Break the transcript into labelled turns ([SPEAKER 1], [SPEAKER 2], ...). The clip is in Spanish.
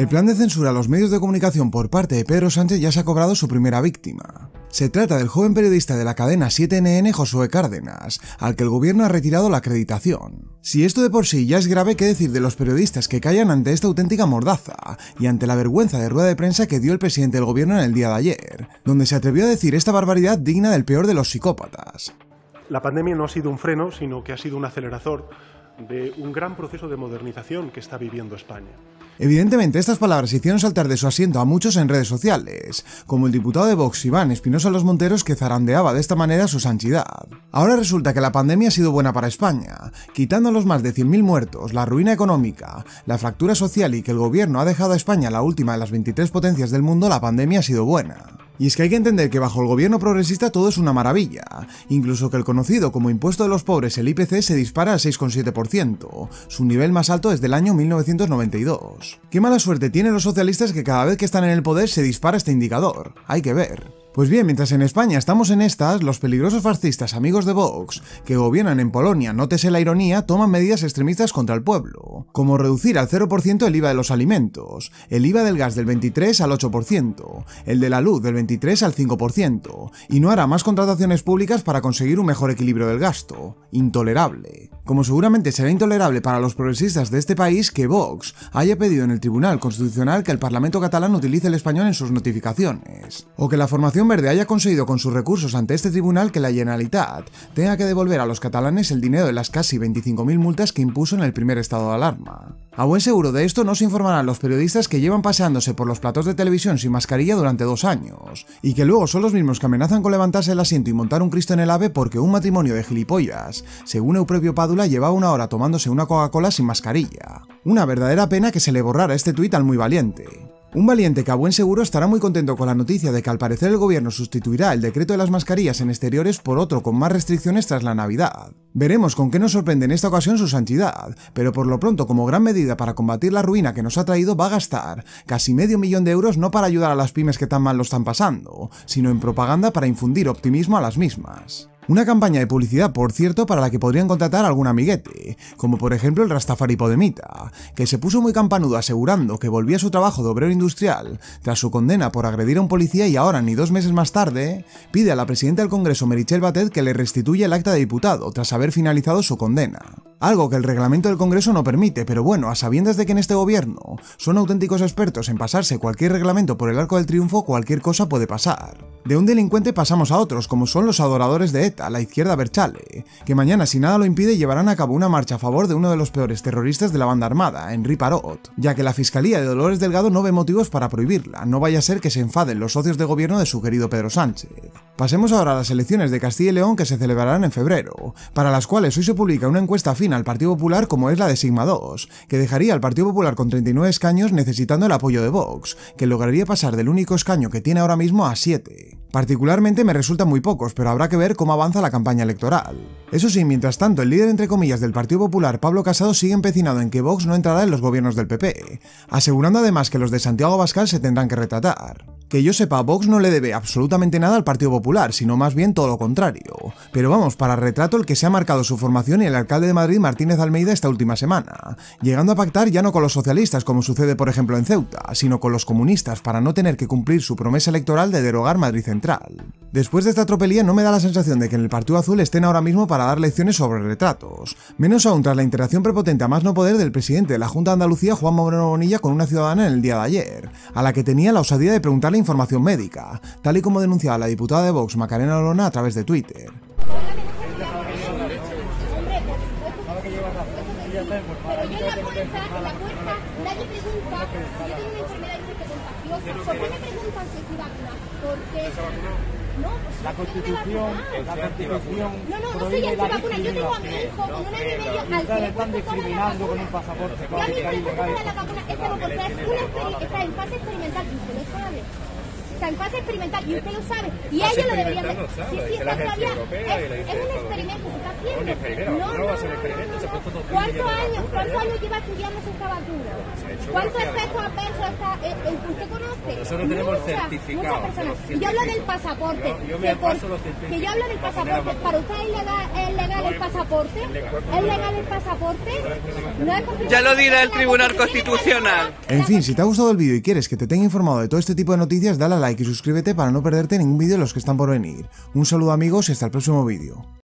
[SPEAKER 1] El plan de censura a los medios de comunicación por parte de Pedro Sánchez ya se ha cobrado su primera víctima. Se trata del joven periodista de la cadena 7NN Josué Cárdenas, al que el gobierno ha retirado la acreditación. Si esto de por sí ya es grave, ¿qué decir de los periodistas que callan ante esta auténtica mordaza y ante la vergüenza de rueda de prensa que dio el presidente del gobierno en el día de ayer, donde se atrevió a decir esta barbaridad digna del peor de los psicópatas? La pandemia no ha sido un freno, sino que ha sido un acelerador de un gran proceso de modernización que está viviendo España. Evidentemente, estas palabras hicieron saltar de su asiento a muchos en redes sociales, como el diputado de Vox Iván Espinosa Los Monteros que zarandeaba de esta manera su sanchidad. Ahora resulta que la pandemia ha sido buena para España, quitando los más de 100.000 muertos, la ruina económica, la fractura social y que el gobierno ha dejado a España la última de las 23 potencias del mundo, la pandemia ha sido buena. Y es que hay que entender que bajo el gobierno progresista todo es una maravilla, incluso que el conocido como impuesto de los pobres, el IPC, se dispara al 6,7%, su nivel más alto desde el año 1992. Qué mala suerte tienen los socialistas que cada vez que están en el poder se dispara este indicador, hay que ver. Pues bien, mientras en España estamos en estas, los peligrosos fascistas amigos de Vox, que gobiernan en Polonia, nótese la ironía, toman medidas extremistas contra el pueblo, como reducir al 0% el IVA de los alimentos, el IVA del gas del 23 al 8%, el de la luz del 23 al 5%, y no hará más contrataciones públicas para conseguir un mejor equilibrio del gasto. Intolerable como seguramente será intolerable para los progresistas de este país que Vox haya pedido en el Tribunal Constitucional que el Parlamento catalán utilice el español en sus notificaciones, o que la formación verde haya conseguido con sus recursos ante este tribunal que la Generalitat tenga que devolver a los catalanes el dinero de las casi 25.000 multas que impuso en el primer estado de alarma. A buen seguro de esto no se informarán los periodistas que llevan paseándose por los platos de televisión sin mascarilla durante dos años, y que luego son los mismos que amenazan con levantarse el asiento y montar un Cristo en el ave porque un matrimonio de gilipollas, según Eupropio Padula, llevaba una hora tomándose una Coca-Cola sin mascarilla. Una verdadera pena que se le borrara este tuit al muy valiente. Un valiente que a buen seguro estará muy contento con la noticia de que al parecer el gobierno sustituirá el decreto de las mascarillas en exteriores por otro con más restricciones tras la Navidad. Veremos con qué nos sorprende en esta ocasión su santidad, pero por lo pronto como gran medida para combatir la ruina que nos ha traído va a gastar casi medio millón de euros no para ayudar a las pymes que tan mal lo están pasando, sino en propaganda para infundir optimismo a las mismas. Una campaña de publicidad, por cierto, para la que podrían contratar algún amiguete, como por ejemplo el Rastafari Podemita, que se puso muy campanudo asegurando que volvía a su trabajo de obrero industrial tras su condena por agredir a un policía y ahora, ni dos meses más tarde, pide a la presidenta del Congreso Merichel Batet que le restituya el acta de diputado tras haber finalizado su condena. Algo que el reglamento del Congreso no permite, pero bueno, a sabiendas de que en este gobierno son auténticos expertos en pasarse cualquier reglamento por el arco del triunfo, cualquier cosa puede pasar. De un delincuente pasamos a otros, como son los adoradores de ETA, la izquierda Berchale, que mañana si nada lo impide llevarán a cabo una marcha a favor de uno de los peores terroristas de la banda armada, Henry Parot, ya que la Fiscalía de Dolores Delgado no ve motivos para prohibirla, no vaya a ser que se enfaden los socios de gobierno de su querido Pedro Sánchez. Pasemos ahora a las elecciones de Castilla y León que se celebrarán en febrero, para las cuales hoy se publica una encuesta fina al Partido Popular como es la de Sigma 2, que dejaría al Partido Popular con 39 escaños necesitando el apoyo de Vox, que lograría pasar del único escaño que tiene ahora mismo a 7. Particularmente me resultan muy pocos, pero habrá que ver cómo avanza la campaña electoral. Eso sí, mientras tanto, el líder entre comillas del Partido Popular, Pablo Casado, sigue empecinado en que Vox no entrará en los gobiernos del PP, asegurando además que los de Santiago Abascal se tendrán que retratar. Que yo sepa, Vox no le debe absolutamente nada al Partido Popular, sino más bien todo lo contrario. Pero vamos, para retrato el que se ha marcado su formación y el alcalde de Madrid Martínez Almeida esta última semana, llegando a pactar ya no con los socialistas como sucede por ejemplo en Ceuta, sino con los comunistas para no tener que cumplir su promesa electoral de derogar Madrid Central. Después de esta tropelía no me da la sensación de que en el Partido Azul estén ahora mismo para dar lecciones sobre retratos, menos aún tras la interacción prepotente a más no poder del presidente de la Junta de Andalucía, Juan Moreno Bonilla, con una ciudadana en el día de ayer, a la que tenía la osadía de preguntarle información médica, tal y como denunciaba la diputada de Vox Macarena Lona a través de Twitter. Pues, no, pues, la constitución, la constitución. No, no, no soy antivacuna. Yo tengo a mi hijo con un año y medio al que le están discriminando con un pasaporte. a mi hijo está la vacuna, esta no es está en fase experimental y usted lo sabe. Está en fase experimental y usted lo sabe. Y ella lo debería saber. Sí, sí, está todavía. Es un experimento un no, no, ¿Cuántos años, cuántos años lleva estudiando esta vacuna? ¿Cuánto efectos ha está, eh, eh, usted conoce? Nosotros tenemos el certificado. yo hablo del pasaporte. Yo, Que yo hablo del pasaporte. ¿Para usted es legal, el pasaporte? ¿Es legal el pasaporte? ya lo dirá el Tribunal Constitucional. En fin, si te ha gustado el vídeo y quieres que te tenga informado de todo este tipo de noticias, dale a like y suscríbete para no perderte ningún vídeo de los que están por venir. Un saludo amigos y hasta el próximo vídeo.